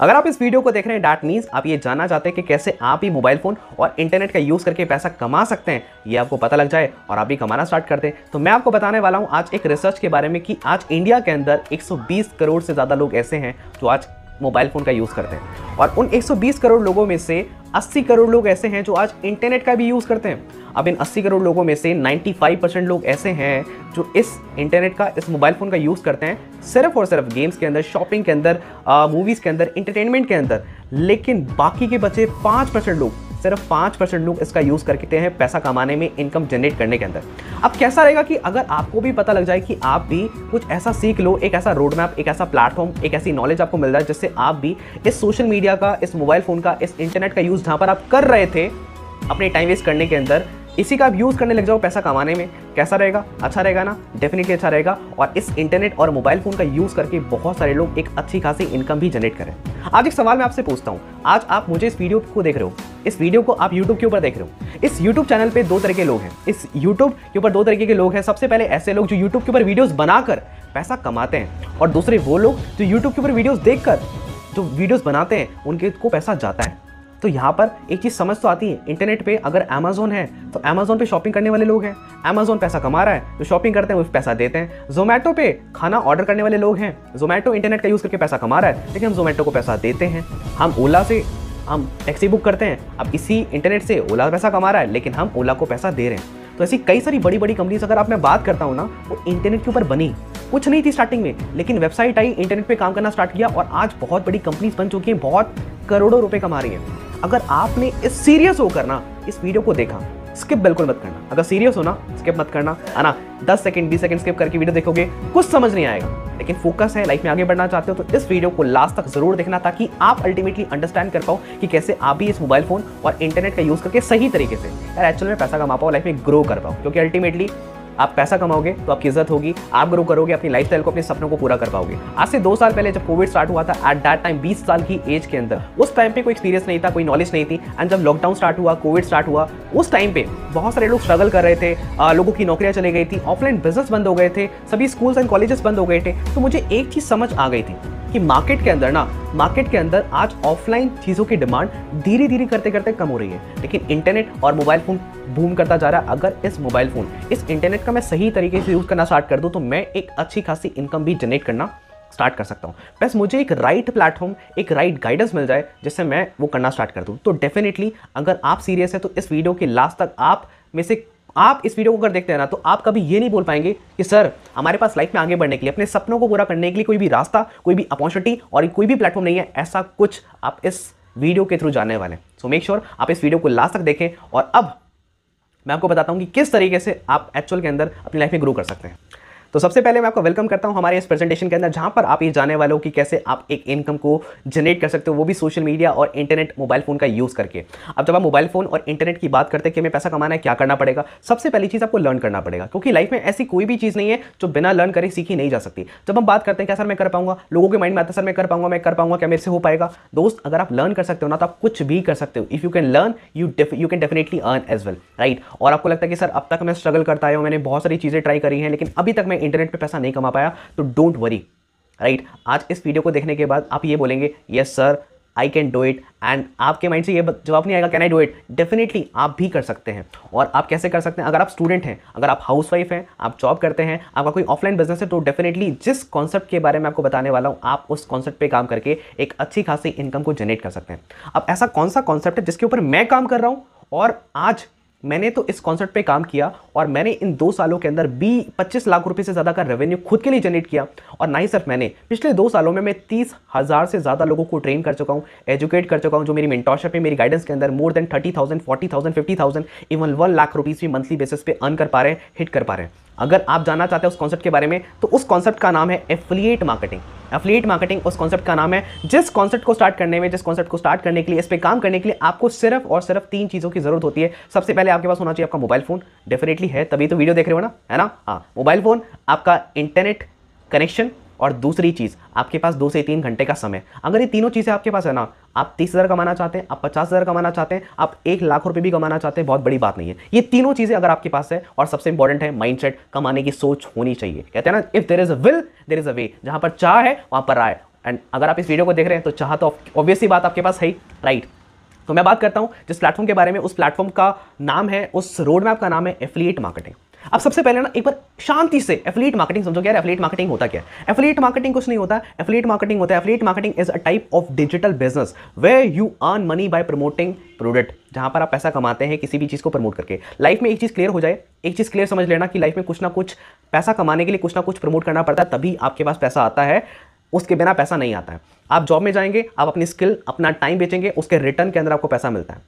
अगर आप इस वीडियो को देख रहे हैं डैट मीन्स आप ये जानना चाहते हैं कि कैसे आप भी मोबाइल फ़ोन और इंटरनेट का यूज़ करके पैसा कमा सकते हैं ये आपको पता लग जाए और आप भी कमाना स्टार्ट कर दें तो मैं आपको बताने वाला हूँ आज एक रिसर्च के बारे में कि आज इंडिया के अंदर एक करोड़ से ज़्यादा लोग ऐसे हैं जो आज मोबाइल फ़ोन का यूज़ करते हैं और उन 120 करोड़ लोगों में से 80 करोड़ लोग ऐसे हैं जो आज इंटरनेट का भी यूज़ करते हैं अब इन 80 करोड़ लोगों में से 95 परसेंट लोग ऐसे हैं जो इस इंटरनेट का इस मोबाइल फ़ोन का यूज़ करते हैं सिर्फ और सिर्फ गेम्स के अंदर शॉपिंग के अंदर मूवीज़ के अंदर इंटरटेनमेंट के अंदर लेकिन बाकी के बचे पाँच परसेंट लोग सिर्फ पाँच परसेंट लोग इसका यूज़ करते हैं पैसा कमाने में इनकम जनरेट करने के अंदर अब कैसा रहेगा कि अगर आपको भी पता लग जाए कि आप भी कुछ ऐसा सीख लो एक ऐसा रोड मैप एक ऐसा प्लेटफॉर्म एक ऐसी नॉलेज आपको मिल रहा है जिससे आप भी इस सोशल मीडिया का इस मोबाइल फ़ोन का इस इंटरनेट का यूज़ जहाँ पर आप कर रहे थे अपने टाइम वेस्ट करने के अंदर इसी का आप यूज़ करने लग जाओ पैसा कमाने में कैसा रहेगा अच्छा रहेगा ना डेफिनेटली अच्छा रहेगा और इस इंटरनेट और मोबाइल फ़ोन का यूज़ करके बहुत सारे लोग एक अच्छी खासी इनकम भी जनरेट करें आज एक सवाल मैं आपसे पूछता हूँ आज आप मुझे इस वीडियो को देख रहे हो इस वीडियो को आप यूट्यूब के ऊपर देख रहे हो इस यूट्यूब चैनल पे दो तरह के लोग हैं इस यूट्यूब के ऊपर दो तरीके के लोग हैं सबसे पहले ऐसे लोग जो यूट्यूब के ऊपर वीडियोस बनाकर पैसा कमाते हैं और दूसरे वो लोग जो यूट्यूब के ऊपर वीडियोस देखकर जो वीडियोस बनाते हैं उनके को पैसा जाता है तो यहाँ पर एक चीज़ समझ तो आती है इंटरनेट पे अगर अमेजोन है तो अमेजोन पे शॉपिंग करने वाले लोग हैं अमेजोन पैसा कमा रहा है तो शॉपिंग करते हैं उस पैसा देते हैं जोमेटो पे खाना ऑर्डर करने वाले लोग हैं जोमेटो इंटरनेट का यूज़ करके पैसा कमा रहा है लेकिन हम जोमेटो को पैसा देते हैं हम ओला से हम टैक्सी बुक करते हैं अब इसी इंटरनेट से ओला पैसा कमा रहा है लेकिन हम ओला को पैसा दे रहे हैं तो ऐसी कई सारी बड़ी बड़ी कंपनीज अगर आप मैं बात करता हूँ ना वो इंटरनेट के ऊपर बनी कुछ नहीं थी स्टार्टिंग में लेकिन वेबसाइट आई इंटरनेट पे काम करना स्टार्ट किया और आज बहुत बड़ी कंपनीज बन चुकी हैं बहुत करोड़ों रुपए कमा रही है अगर आपने इस सीरियस होकर ना इस वीडियो को देखा स्किप बिल्कुल मत करना अगर सीरियस हो ना स्किप मत करना है ना दस सेकेंड बीस सेकंड स्किप करके वीडियो देखोगे कुछ समझ नहीं आएगा लेकिन फोकस है लाइफ में आगे बढ़ना चाहते हो तो इस वीडियो को लास्ट तक जरूर देखना ताकि आप अल्टीमेटली अंडरस्टैंड कर पाओ कि कैसे आप भी इस मोबाइल फोन और इंटरनेट का यूज़ करके सही तरीके से यार एक्चुअल में पैसा कमा पाओ लाइफ में ग्रो कर पाओ क्योंकि अल्टीमेटली आप पैसा कमाओगे तो आपकी इज्जत होगी आप ग्रो करोगे अपनी लाइफ को अपने सपनों को पूरा कर पाओगे आज से दो साल पहले जब कोविड स्टार्ट हुआ था एट दैट टाइम बीस साल की एज के अंदर उस टाइम पे कोई एक्सपीरियंस नहीं था कोई नॉलेज नहीं थी एंड जब लॉकडाउन स्टार्ट हुआ कोविड स्टार्ट हुआ उस टाइम पे बहुत सारे लोग स्ट्रगल कर रहे थे लोगों की नौकरियां चली गई थी ऑफलाइन बिजनेस बंद हो गए थे सभी स्कूल्स एंड कॉलेजेस बंद हो गए थे तो मुझे एक चीज़ समझ आ गई थी कि मार्केट के अंदर ना मार्केट के अंदर आज ऑफलाइन चीज़ों की डिमांड धीरे धीरे करते करते कम हो रही है लेकिन इंटरनेट और मोबाइल फ़ोन बूम करता जा रहा है अगर इस मोबाइल फ़ोन इस इंटरनेट का मैं सही तरीके से यूज़ करना स्टार्ट कर दूँ तो मैं एक अच्छी खासी इनकम भी जनरेट करना स्टार्ट कर सकता हूँ बस मुझे एक राइट प्लेटफॉर्म एक राइट गाइडेंस मिल जाए जिससे मैं वो करना स्टार्ट कर दूँ तो डेफिनेटली अगर आप सीरियस है तो इस वीडियो के लास्ट तक आप में से आप इस वीडियो को अगर देखते हैं ना तो आप कभी ये नहीं बोल पाएंगे कि सर हमारे पास लाइफ में आगे बढ़ने के लिए अपने सपनों को पूरा करने के लिए कोई भी रास्ता कोई भी अपॉर्चुनिटी और कोई भी प्लेटफॉर्म नहीं है ऐसा कुछ आप इस वीडियो के थ्रू जानने वाले हैं सो मेक श्योर आप इस वीडियो को लास्ट तक देखें और अब मैं आपको बताता हूँ कि किस तरीके से आप एक्चुअल के अंदर अपनी लाइफ में ग्रो कर सकते हैं तो सबसे पहले मैं आपको वेलकम करता हूं हमारे इस प्रेजेंटेशन के अंदर जहां पर आप ये जाने वाले हो कि कैसे आप एक इनकम को जनरेट कर सकते हो वो भी सोशल मीडिया और इंटरनेट मोबाइल फ़ोन का यूज़ करके अब जब आप मोबाइल फ़ोन और इंटरनेट की बात करते हैं कि हमें पैसा कमाना है क्या करना पड़ेगा सबसे पहली चीज़ आपको लर्न करना पड़ेगा क्योंकि लाइफ में ऐसी कोई भी चीज़ नहीं है जो बिना लर्न करे सीखी नहीं जा सकती जब हम बात करते हैं क्या सर मैं कर पाऊंगा लोगों के माइंड में आता है सर मैं कर पाऊंगा मैं कर पाऊंगा क्या मेरे से हो पाएगा दोस्त अगर आप लर्न कर सकते हो ना तो आप कुछ भी कर सकते हो if you can learn you you can definitely earn as well right और आपको लगता है कि सर अब तक मैं स्ट्रगल करता आया हूँ मैंने बहुत सारी चीज़ें ट्राई करी हैं लेकिन अभी तक मैं इंटरनेट पर पैसा नहीं कमा पाया तो डोंट वरी राइट आज इस वीडियो को देखने के बाद आप ये बोलेंगे yes sir I can do it and आपके माइंड से ये जवाब नहीं आएगा can I do it definitely आप भी कर सकते हैं और आप कैसे कर सकते हैं अगर आप स्टूडेंट हैं अगर आप हाउस वाइफ हैं आप जॉब करते हैं आपका कोई ऑफलाइन बिजनेस है तो डेफिनेटली जिस कॉन्सेप्ट के बारे में आपको बताने वाला हूँ आप उस कॉन्सेप्ट पर काम करके एक अच्छी खासी इनकम को जनरेट कर सकते हैं अब ऐसा कौन सा कॉन्सेप्ट है जिसके ऊपर मैं काम कर रहा हूँ और आज मैंने तो इस कॉन्सर्ट पे काम किया और मैंने इन दो सालों के अंदर बी पच्चीस लाख रुपए से ज़्यादा का रेवेन्यू खुद के लिए जनरेट किया और ना ही सिर्फ मैंने पिछले दो सालों में मैं तीस हज़ार से ज़्यादा लोगों को ट्रेन कर चुका हूँ एजुकेट कर चुका हूँ जो मेरी मेंटोरशिप है मेरी गाइडेंस के अंदर more than thirty thousand forty thousand fifty thousand even one lakh rupees भी मंथली बेसिस पे अर्न कर पा रहे हैं हिट कर पा रहे हैं अगर आप जानना चाहते हैं उस कॉन्सेप्ट के बारे में तो उस कॉन्सेप्ट का नाम है एफिलिएट मार्केटिंग एफिलिएट मार्केटिंग उस कॉन्सेप्ट का नाम है जिस कॉन्सेप्ट को स्टार्ट करने में जिस कॉन्सेप्ट को स्टार्ट करने के लिए इस पर काम करने के लिए आपको सिर्फ और सिर्फ तीन चीज़ों की जरूरत होती है सबसे पहले आपके पास होना चाहिए आपका मोबाइल फोन डेफिनेटली है तभी तो वीडियो देख रहे हो ना है ना हाँ मोबाइल फोन आपका इंटरनेट कनेक्शन और दूसरी चीज़ आपके पास दो से तीन घंटे का समय अगर ये तीनों चीज़ें आपके पास है ना आप तीस हज़ार कमाना चाहते हैं आप पचास हज़ार कमाना चाहते हैं आप एक लाख रुपये भी कमाना चाहते हैं बहुत बड़ी बात नहीं है ये तीनों चीज़ें अगर आपके पास है और सबसे इंपॉर्टेंट है माइंड कमाने की सोच होनी चाहिए कहते हैं ना if there is a will there is a way जहाँ पर चाह है वहाँ पर आए एंड अगर आप इस वीडियो को देख रहे हैं तो चाह तो ऑब्वियसली बात आपके पास है ही राइट तो मैं बात करता हूँ जिस प्लेटफॉर्म के बारे में उस प्लेटफॉर्म का नाम है उस रोड मैप का नाम है एफिलिएट मार्केटिंग अब सबसे पहले ना एक बार शांति से एफिलेट मार्केटिंग समझो यार एफिलेट मार्केटिंग होता क्या है एफिलेट मार्केटिंग कुछ नहीं होता एफिलेट मार्केटिंग होता है affiliate marketing is a type of digital business way you earn money by promoting product जहां पर आप पैसा कमाते हैं किसी भी चीज़ को प्रमोट करके लाइफ में एक चीज़ क्लियर हो जाए एक चीज़ क्लियर समझ लेना कि लाइफ में कुछ ना कुछ पैसा कमाने के लिए कुछ ना कुछ प्रमोट करना पड़ता है तभी आपके पास पैसा आता है उसके बिना पैसा नहीं आता है आप जॉब में जाएंगे आप अपनी स्किल अपना टाइम बेचेंगे उसके रिटर्न के अंदर आपको पैसा मिलता है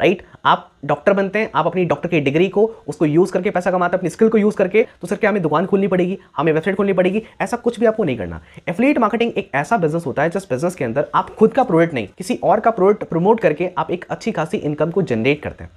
राइट आप डॉक्टर बनते हैं आप अपनी डॉक्टर की डिग्री को उसको यूज़ करके पैसा कमाते हैं अपनी स्किल को यूज़ करके तो सर क्या हमें दुकान खोलनी पड़ेगी हमें वेबसाइट खोलनी पड़ेगी ऐसा कुछ भी आपको नहीं करना एफिलिएट मार्केटिंग एक ऐसा बिजनेस होता है जिस बिजनेस के अंदर आप खुद का प्रोडक्ट नहीं किसी और का प्रोडक्ट प्रमोट करके आप एक अच्छी खासी इनकम को जनरेट करते हैं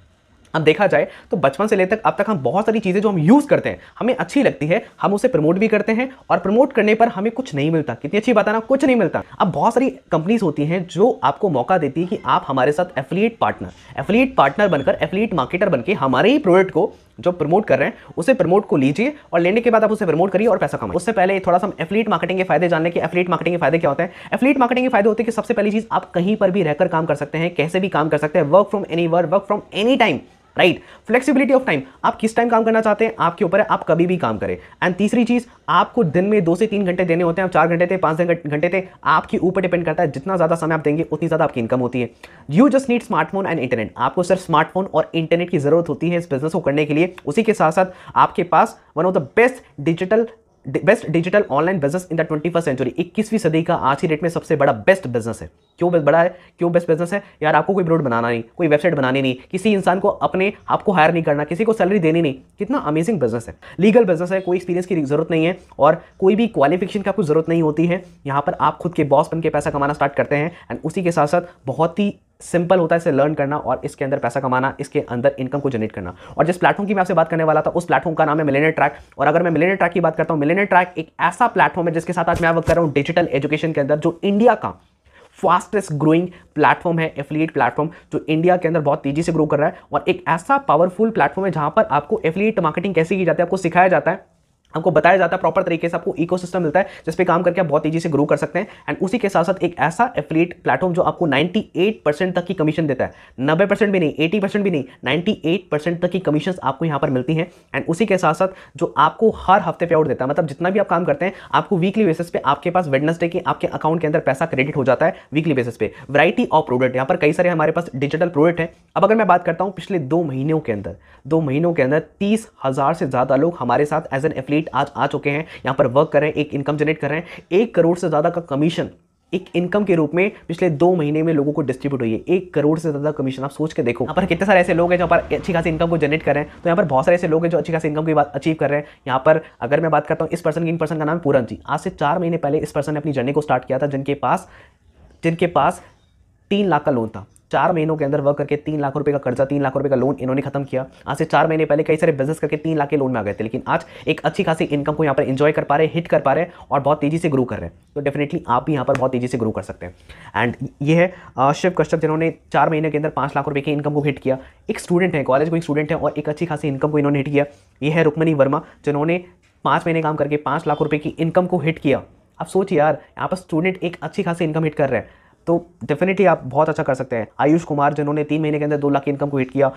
अब देखा जाए तो बचपन से ले तक अब तक हम बहुत सारी चीज़ें जो हम यूज़ करते हैं हमें अच्छी लगती है हम उसे प्रमोट भी करते हैं और प्रमोट करने पर हमें कुछ नहीं मिलता कितनी अच्छी बात है ना कुछ नहीं मिलता अब बहुत सारी कंपनीज होती हैं जो आपको मौका देती है कि आप हमारे साथ एफिलिएट पार्टनर एफिलिएट पार्टनर बनकर एफिलिएट मार्केटर बनकर हमारे ही प्रोडक्ट को जो प्रमोट कर रहे हैं उसे प्रमोट को लीजिए और लेने के बाद आप उसे प्रमोट करिए और पैसा कमाइए उससे पहले थोड़ा सा हम एफिलिएट मार्केटिंग के फायदे जानने के एफिलिएट मार्केटिंग के फायदे क्या होते हैं एफिलिएट मार्केटिंग के फायदे होते हैं कि सबसे पहली चीज़ आप कहीं पर भी रहकर काम कर सकते हैं कैसे भी काम कर सकते हैं work from any work from any time right flexibility of time आप किस टाइम काम करना चाहते हैं आपके ऊपर है आप कभी भी काम करें एंड तीसरी चीज़ आपको दिन में दो से तीन घंटे देने होते हैं आप चार घंटे थे पांच घंटे थे आपके ऊपर डिपेंड करता है जितना ज़्यादा समय आप देंगे उतनी ज़्यादा आपकी इनकम होती है you just need smartphone and internet आपको सिर्फ स्मार्टफोन और इंटरनेट की ज़रूरत होती है इस बिजनेस को करने के लिए उसी के साथ साथ आपके पास one of the best digital best digital online business in the twenty first century इक्कीसवीं सदी का आज की डेट में सबसे बड़ा बेस्ट बिजनेस है क्यों बड़ा है क्यों बेस्ट बिजनेस है यार आपको कोई ब्रोड बनाना नहीं कोई वेबसाइट बनानी नहीं किसी इंसान को अपने आपको हायर नहीं करना किसी को सैलरी देनी नहीं कितना अमेजिंग बिजनेस है लीगल बिजनेस है कोई एक्सपीरियंस की जरूरत नहीं है और कोई भी क्वालिफिकेशन की आपको जरूरत नहीं होती है यहाँ पर आप खुद के बॉस बन के पैसा कमाना स्टार्ट करते हैं एंड उसी के साथ साथ बहुत ही सिंपल होता है इसे लर्न करना और इसके अंदर पैसा कमाना इसके अंदर इनकम को जनरेट करना और जिस प्लेटफॉर्म की मैं आपसे बात करने वाला था उस प्लेटफॉर्म का नाम है मिलेनियर ट्रैक और अगर मैं मिलेनियर ट्रैक की बात करता हूँ मिलेनियर ट्रैक एक ऐसा प्लेटफॉर्म है जिसके साथ आज मैं वर्क कर रहा हूँ डिजिटल एजुकेशन के अंदर जो इंडिया का फास्टेस्ट ग्रोइंग प्लेटफॉर्म है एफिलिएट प्लेटफॉर्म जो इंडिया के अंदर बहुत तेजी से ग्रो कर रहा है और एक ऐसा पावरफुल प्लेटफॉर्म है जहां पर आपको एफिलिएट मार्केटिंग कैसे की जाती है आपको सिखाया जाता है आपको बताया जाता है प्रॉपर तरीके से आपको इकोसिस्टम मिलता है जिस पे काम करके आप बहुत तेजी से ग्रो कर सकते हैं एंड उसी के साथ साथ एक ऐसा एफिलिएट प्लेटफॉर्म जो आपको 98 परसेंट तक की कमीशन देता है 90 परसेंट भी नहीं 80 परसेंट भी नहीं 98 परसेंट तक की कमीशन आपको यहाँ पर मिलती हैं एंड उसी के साथ साथ जो आपको हर हफ्ते पे आउट देता है मतलब जितना भी आप काम करते हैं आपको वीकली बेसिस पे आपके पास वेडनेसडे के आपके अकाउंट के अंदर पैसा क्रेडिट हो जाता है वीकली बेसिस पे वराइटी ऑफ प्रोडक्ट यहाँ पर कई सारे हमारे पास डिजिटल प्रोडक्ट है अब अगर मैं बात करता हूँ पिछले दो महीनों के अंदर दो महीनों के अंदर तीस से ज़्यादा लोग हमारे साथ एज एन एफिलेट एट आज आ चुके हैं यहाँ पर वर्क कर रहे हैं एक इनकम जनरेट कर रहे हैं एक करोड़ से ज़्यादा का कमीशन एक इनकम के रूप में पिछले दो महीने में लोगों को डिस्ट्रीब्यूट हुई है एक करोड़ से ज़्यादा कमीशन आप सोच के देखो यहाँ पर कितने सारे ऐसे लोग हैं जो पर अच्छी खासी इनकम को जनरेट कर रहे हैं तो यहाँ पर बहुत सारे ऐसे लोग हैं जो अच्छी खासी इनकम की बात अचीव कर रहे हैं यहाँ पर अगर मैं बात करता हूँ इस पर्सन की इन पर्सन का नाम पूरन जी आज से चार महीने पहले इस पर्सन ने अपनी जर्नी को स्टार्ट किया था जिनके पास जिनके पास तीन लाख का लोन था चार महीनों के अंदर वर्क करके तीन लाख रुपए का कर्जा तीन लाख रुपए का लोन इन्होंने खत्म किया आज से चार महीने पहले कई सारे बिजनेस करके तीन लाख के लोन में आ गए थे लेकिन आज एक अच्छी खासी इनकम को यहाँ पर इन्जॉय कर पा रहे हिट कर पा रहे और बहुत तेजी से ग्रो कर रहे हैं तो डेफिनेटली आप भी यहाँ पर बहुत तेजी से ग्रो कर सकते हैं एंड ये है शिव कश्यप जिन्होंने चार महीने के अंदर पाँच लाख रुपये की इनकम को हिट किया एक स्टूडेंट है कॉलेज को एक स्टूडेंट है और एक अच्छी खासी इनकम को इन्होंने हिट किया ये है रुक्मणी वर्मा जिन्होंने पाँच महीने काम करके पाँच लाख रुपये की इनकम को हिट किया आप सोचिए यार यहाँ पर स्टूडेंट एक अच्छी खासी इनकम हिट कर रहे हैं तो डेफिनेटली आप बहुत अच्छा कर सकते हैं आयुष कुमार जिन्होंने तीन महीने के अंदर दो लाख की इनकम को हिट किया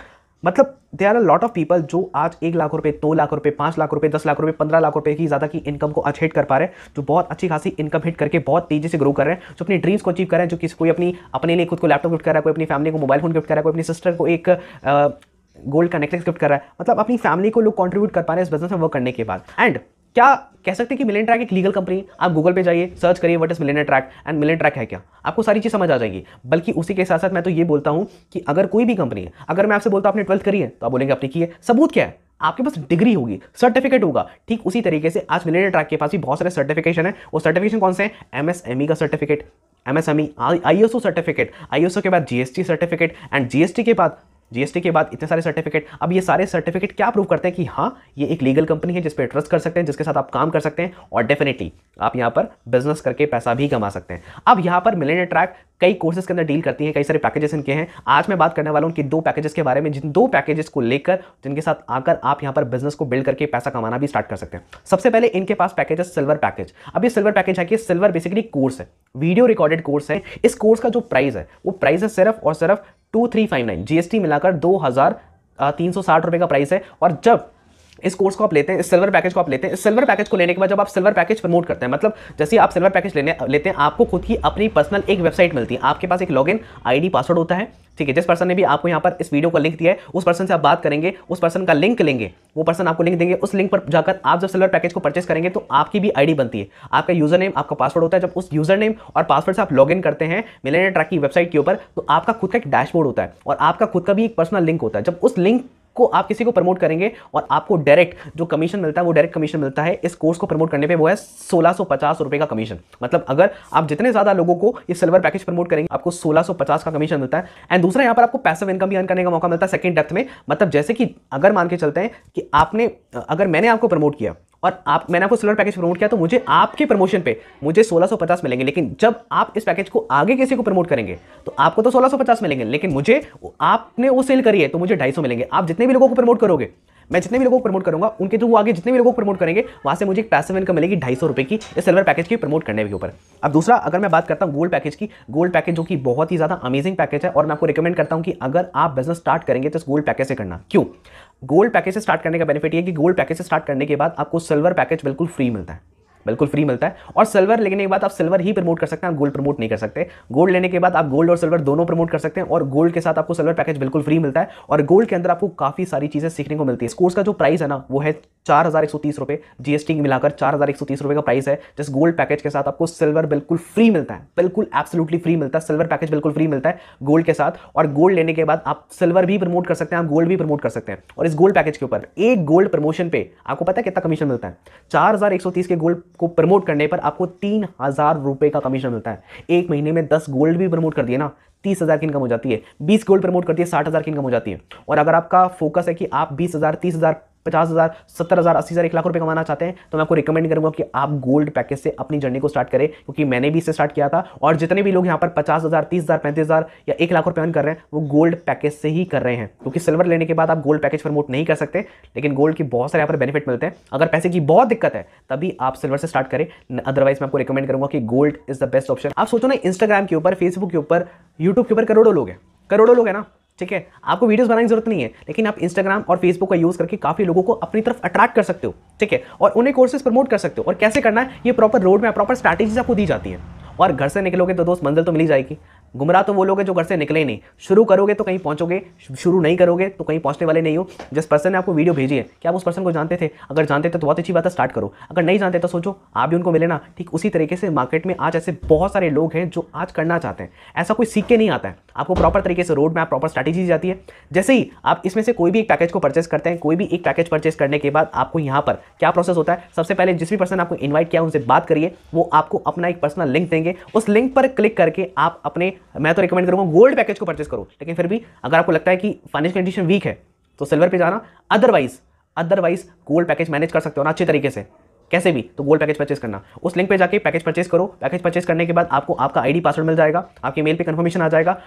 मतलब they are a lot of people जो आज एक लाख रुपए दो लाख रुपए पाँच लाख रुपए दस लाख रुपए पंद्रह लाख रुपए की ज़्यादा की इनकम को आज हिट कर पा रहे हैं जो बहुत अच्छी खासी इनकम हिट करके बहुत तेजी से ग्रो कर रहे हैं जो अपनी ड्रीम्स को अचीव कर रहे हैं जो किसी कोई अपनी अपने लिए खुद को लैपटॉप गिफ्ट कर रहा है कोई अपनी फैमिली को मोबाइल फोन गिफ्ट कर रहा है कोई अपनी सिस्टर को एक गोल्ड का नेकलेस गिफ्ट कर रहा है मतलब अपनी फैमिली को लोग कॉन्ट्रीब्यूट कर पा रहे हैं इस बिजनेस में वर्क करने के बाद एंड क्या कह सकते हैं कि मिलियन ट्रैक एक लीगल कंपनी आप गूगल पे जाइए सर्च करिए what is million track and million track है क्या आपको सारी चीज़ समझ आ जाएगी बल्कि उसी के साथ साथ मैं तो ये बोलता हूँ कि अगर कोई भी कंपनी है अगर मैं आपसे बोलता हूँ आपने ट्वेल्थ करी है तो आप बोलेंगे आपने की है सबूत क्या है आपके पास डिग्री होगी सर्टिफिकेट होगा ठीक उसी तरीके से आज मिलेनियर ट्रैक के पास भी बहुत सारे सर्टिफिकेशन है वो सर्टिफिकेशन कौन से हैं एमएसएमई e का certificate MSME ISO certificate ISO के बाद जीएसटी सर्टिफिकेट एंड जीएसटी के बाद जीएसटी के बाद इतने सारे सर्टिफिकेट अब ये सारे सर्टिफिकेट क्या प्रूव करते हैं कि हाँ ये एक लीगल कंपनी है जिस पर ट्रस्ट कर सकते हैं जिसके साथ आप काम कर सकते हैं और डेफिनेटली आप यहाँ पर बिजनेस करके पैसा भी कमा सकते हैं अब यहाँ पर मिलेन ट्रैक कई कोर्सेज के अंदर डील करती हैं कई सारे पैकेजेस इनके हैं आज मैं बात करने वाला हूँ उनकी दो पैकेजेस के बारे में जिन दो पैकेजेस को लेकर जिनके साथ आकर आप यहाँ पर बिजनेस को बिल्ड करके पैसा कमाना भी स्टार्ट कर सकते हैं सबसे पहले इनके पास पैकेज है सिल्वर पैकेज अब ये सिल्वर पैकेज है कि सिल्वर बेसिकली कोर्स है वीडियो रिकॉर्डेड कोर्स है इस कोर्स का जो प्राइस है वो प्राइस है सिर्फ और सिर्फ two three five nine GST मिलाकर दो हज़ार तीन सौ साठ रुपए का प्राइस है और जब इस कोर्स को आप लेते हैं इस सिल्वर पैकेज को आप लेते हैं सिल्वर पैकेज को लेने के बाद जब आप सिल्वर पैकेज प्रमोट करते हैं मतलब जैसे आप सिल्वर पैकेज लेने लेते हैं आपको खुद की अपनी पर्सनल एक वेबसाइट मिलती है आपके पास एक लॉगिन आईडी पासवर्ड होता है ठीक है जिस पर्सन ने भी आपको यहाँ पर इस वीडियो का लिंक दिया है उस पर्सन से आप बात करेंगे उस पर्सन का लिंक लेंगे वो पर्सन आपको लिंक देंगे उस लिंक पर जाकर आप जब सिल्वर पैकेज को परचेस करेंगे तो आपकी भी आईडी बनती है आपका यूजर नेम आपका पासवर्ड होता है जब उस यूजर नेम और पासवर्ड से आप लॉग करते हैं मिलेनियर ट्रैक की वेबसाइट के ऊपर तो आपका खुद का एक डैशबोर्ड होता है और आपका खुद का भी एक पर्सनल लिंक होता है जब उस लिंक को आप किसी को प्रमोट करेंगे और आपको डायरेक्ट जो कमीशन मिलता है वो डायरेक्ट कमीशन मिलता है इस कोर्स को प्रमोट करने पे वो है सोलह सौ पचास रुपये का कमीशन मतलब अगर आप जितने ज़्यादा लोगों को ये सिल्वर पैकेज प्रमोट करेंगे आपको सोलह सौ पचास का कमीशन मिलता है एंड दूसरा यहाँ पर आपको पैसिव इनकम भी अर्न करने का मौका मिलता है सेकेंड डेप्थ में मतलब जैसे कि अगर मान के चलते हैं कि आपने अगर मैंने आपको प्रमोट किया और आप मैंने आपको सिल्वर पैकेज प्रमोट किया तो मुझे आपके प्रमोशन पे मुझे 1650 मिलेंगे लेकिन जब आप इस पैकेज को आगे किसी को प्रमोट करेंगे तो आपको तो 1650 मिलेंगे लेकिन मुझे आपने वो सेल करी है तो मुझे 250 मिलेंगे आप जितने भी लोगों को प्रमोट करोगे मैं जितने भी लोगों को प्रमोट करूंगा उनके थ्रू आगे जितने भी लोगों को प्रमोट करेंगे वहाँ से मुझे एक पैसिव इनकम मिलेगी ढाई सौ रुपये की इस सिल्वर पैकेज की प्रमोट करने के ऊपर अब दूसरा अगर मैं बात करता हूँ गोल्ड पैकेज की गोल्ड पैकेज जो कि बहुत ही ज़्यादा अमेजिंग पैकेज है और मैं आपको रिकमेंड करता हूँ कि अगर आप बिजनेस स्टार्ट करेंगे तो इस गोल्ड पैकेज से करना क्यों गोल्ड पैकेज से स्टार्ट करने का बेनिफिट ये कि गोल्ड पैकेज से स्टार्ट करने के बाद आपको सिल्वर पैकेज बिल्कुल फ्री मिलता है बिल्कुल फ्री मिलता है और सिल्वर लेने के बाद आप सिल्वर ही प्रमोट कर सकते हैं गोल्ड प्रमोट नहीं कर सकते गोल्ड लेने के बाद आप गोल्ड और सिल्वर दोनों प्रमोट कर सकते हैं और गोल्ड के साथ आपको सिल्वर पैकेज बिल्कुल फ्री मिलता है और गोल्ड के अंदर आपको काफ़ी सारी चीज़ें सीखने को मिलती है इस कोर्स का जो प्राइस है ना वो है चार हज़ार एक सौ तीस रुपए जीएसटी मिलाकर चार हज़ार एक सौ तीस रुपए का प्राइस है जिस गोल्ड पैकेज के साथ आपको सिल्वर बिल्कुल फ्री मिलता है बिल्कुल एब्सोल्युटली फ्री मिलता है सिल्वर पैकेज बिल्कुल फ्री मिलता है गोल्ड के साथ और गोल्ड लेने के बाद आप सिल्वर भी प्रमोट कर सकते हैं आप गोल्ड भी प्रमोट कर सकते हैं और इस गोल्ड पैकेज के ऊपर एक गोल्ड प्रमोशन पे आपको पता है कितना कमीशन मिलता है चार के गोल्ड को प्रमोट करने पर आपको तीन हज़ार रुपए का कमीशन मिलता है एक महीने में दस गोल्ड भी प्रमोट कर दिए ना तीस हज़ार की इनकम हो जाती है बीस गोल्ड प्रमोट करती है साठ हज़ार की इनकम हो जाती है और अगर आपका फोकस है कि आप बीस हज़ार तीस हज़ार पचास हज़ार सत्तर हज़ार अस्सी हज़ार एक लाख रुपए कमाना चाहते हैं तो मैं आपको रिकमेंड करूंगा कि आप गोल्ड पैकेज से अपनी जर्नी को स्टार्ट करें क्योंकि मैंने भी इसे स्टार्ट किया था और जितने भी लोग यहाँ पर पचास हज़ार तीस हज़ार पैंतीस हज़ार या एक लाख रुपए अर्न कर रहे हैं वो गोल्ड पैकेज से ही कर रहे हैं क्योंकि सिल्वर लेने के बाद आप गोल्ड पैकेज प्रमोट नहीं कर सकते लेकिन गोल्ड की बहुत सारे यहाँ पर बेनिफिट मिलते हैं अगर पैसे की बहुत दिक्कत है तभी आप सिल्वर से स्टार्ट करें अदरवाइज मैं आपको रिकमेंड करूँगा कि gold is the best option आप सोचो ना इंस्टाग्राम के ऊपर फेसबुक के ऊपर यूट्यूब के ऊपर करोड़ों लोग हैं करोड़ों लोग हैं ना ठीक है आपको वीडियोस बनाने की जरूरत नहीं है लेकिन आप इंस्टाग्राम और फेसबुक का यूज़ करके काफ़ी लोगों को अपनी तरफ अट्रैक्ट कर सकते हो ठीक है और उन्हें कोर्सेज प्रमोट कर सकते हो और कैसे करना है ये प्रॉपर रोड में प्रॉपर स्ट्रैटेजीज आपको दी जाती है और घर से निकलोगे तो दोस्त मंजिल तो मिली जाएगी गुमराह तो वो लोग हैं जो घर से निकले नहीं शुरू करोगे तो कहीं पहुंचोगे शुरू नहीं करोगे तो कहीं पहुंचने वाले नहीं हो जिस पर्सन ने आपको वीडियो भेजी है क्या आप उस पर्सन को जानते थे अगर जानते थे तो बहुत अच्छी बात है स्टार्ट करो अगर नहीं जानते तो सोचो आप भी उनको मिले ना ठीक उसी तरीके से मार्केट में आज ऐसे बहुत सारे लोग हैं जो आज करना चाहते हैं ऐसा कोई सीख के नहीं आता है आपको प्रॉपर तरीके से रोड मैप प्रॉपर स्ट्रैटेजी जाती है जैसे ही आप इसमें से कोई भी एक पैकेज को परचेस करते हैं कोई भी एक पैकेज परचेस करने के बाद आपको यहाँ पर क्या प्रोसेस होता है सबसे पहले जिस भी पर्सन आपको इन्वाइट किया उनसे बात करिए वो आपको अपना एक पर्सनल लिंक देंगे उस लिंक पर क्लिक करके आप अपने मैं तो रिकमेंड करूंगा गोल्ड पैकेज को परचेस करो लेकिन फिर भी अगर आपको लगता है कि फाइनेंशियल कंडीशन वीक है तो सिल्वर पे जाना otherwise otherwise gold package manage कर सकते हो ना अच्छे तरीके से कैसे भी तो गोल्ड पैकेज परचेस करना उस लिंक पे जाके पैकेज परचेस करो पैकेज परचेस करने के बाद आपको आपका आईडी पासवर्ड मिल जाएगा आपके मेल पे कंफर्मेशन आ जाएगा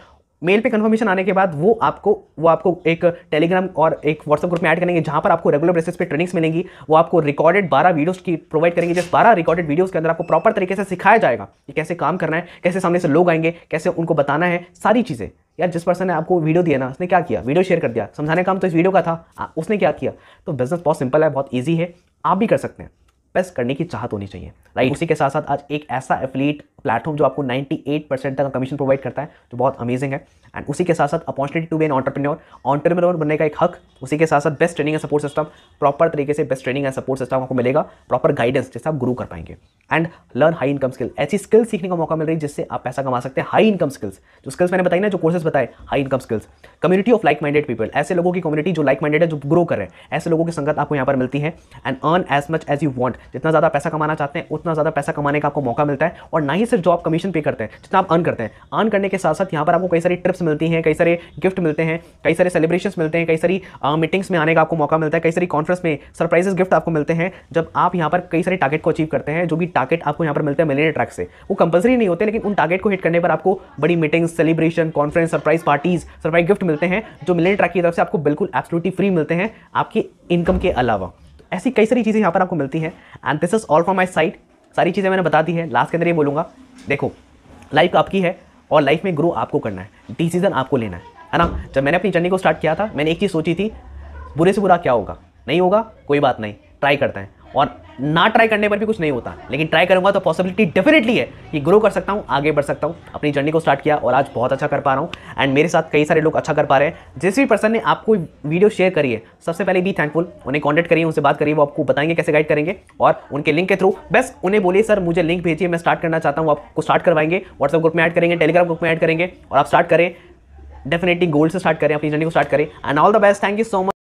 मेल पे कन्फर्मेशन आने के बाद वो आपको वो आपको एक टेलीग्राम और एक व्हाट्सअप ग्रुप में ऐड करेंगे जहाँ पर आपको रेगुलर बेसिस पे ट्रेनिंग्स मिलेंगी वो आपको रिकॉर्डेड बारह वीडियोस की प्रोवाइड करेंगे जिस बारह रिकॉर्डेड वीडियोस के अंदर आपको प्रॉपर तरीके से सिखाया जाएगा कि कैसे काम करना है कैसे सामने से लोग आएंगे कैसे उनको बताना है सारी चीज़ें यार जिस पर्सन ने आपको वीडियो दिया ना उसने क्या किया वीडियो शेयर कर दिया समझाने का काम तो इस वीडियो का था उसने क्या किया तो बिजनेस बहुत सिंपल है बहुत ईजी है आप भी कर सकते हैं एक्सप्रेस करने की चाहत होनी चाहिए राइट उसी के साथ साथ आज एक ऐसा एफिलीट प्लेटफॉर्म जो आपको 98 परसेंट तक कमीशन प्रोवाइड करता है जो बहुत अमेजिंग है एंड उसी के साथ साथ opportunity to be an entrepreneur entrepreneur बनने का एक हक उसी के साथ साथ best training and support system proper तरीके से best training and support system आपको मिलेगा प्रॉपर गाइडेंस जैसे आप ग्रो कर पाएंगे and learn high income skill ऐसी स्किल सीखने का मौका मिल रही है जिससे आप पैसा कमा सकते हैं हाई इनकम स्किल्स जो स्किल्स मैंने बताई ना जो कोर्सेस बताए high income skills community of like minded people ऐसे लोगों की कम्युनिटी जो लाइक माइंडेड है जो ग्रो कर रहे हैं ऐसे लोगों की संगत आपको यहाँ पर मिलती है and earn as much as you want जितना ज़्यादा पैसा कमाना चाहते हैं उतना ज़्यादा पैसा कमाने का आपको मौका मिलता है और ना ही सिर्फ जॉब कमीशन पे करते हैं जितना आप अर्न करते हैं अर्न करने के साथ साथ यहाँ पर आपको कई सारी ट्रिप्स मिलती हैं कई सारे गिफ्ट मिलते हैं कई सारे सेलिब्रेशन मिलते हैं कई सारी मीटिंग्स में आने का आपको मौका मिलता है कई सारी कॉन्फ्रेंस में सरप्राइजेस गिफ्ट आपको मिलते हैं जब आप यहाँ पर कई सारे टारगेट को अचीव करते हैं जो भी टारगेट आपको यहाँ पर मिलते हैं मिलेनियर ट्रैक से वो कंपलसरी नहीं होते लेकिन उन टारगेट को हिट करने पर आपको बड़ी meetings celebration conference surprise parties surprise gift मिलते हैं जो मिलेनियर ट्रैक की तरफ से आपको बिल्कुल एब्सोल्युटली फ्री मिलते हैं आपकी इनकम के अलावा ऐसी कई सारी चीज़ें यहाँ पर आपको मिलती हैं and this is all for my side सारी चीज़ें मैंने बता दी है लास्ट के अंदर ये बोलूँगा देखो लाइफ आपकी है और लाइफ में ग्रो आपको करना है डिसीजन आपको लेना है है ना जब मैंने अपनी जर्नी को स्टार्ट किया था मैंने एक चीज़ सोची थी बुरे से बुरा क्या होगा नहीं होगा कोई बात नहीं ट्राई करते हैं और ना ट्राई करने पर भी कुछ नहीं होता लेकिन ट्राई करूंगा तो पॉसिबिलिटी डेफिनेटली है कि ग्रो कर सकता हूँ आगे बढ़ सकता हूँ अपनी जर्नी को स्टार्ट किया और आज बहुत अच्छा कर पा रहा हूँ एंड मेरे साथ कई सारे लोग अच्छा कर पा रहे हैं जिस भी पर्सन ने आपको वीडियो शेयर करी है सबसे पहले भी थैंकफुल उन्हें कॉन्टेक्ट करिए उनसे बात करिए वो आपको बताएंगे कैसे गाइड करेंगे और उनके लिंक के थ्रू बस उन्हें बोलिए सर मुझे लिंक भेजिए मैं स्टार्ट करना चाहता हूँ आपको स्टार्ट करवाएंगे व्हाट्सअप ग्रुप में ऐड करेंगे टेलीग्राम ग्रुप में ऐड करेंगे और आप स्टार्ट करें डेफिनेटली गोल से स्टार्ट करें अपनी जर्नी को स्टार्ट करें and all the best thank you so much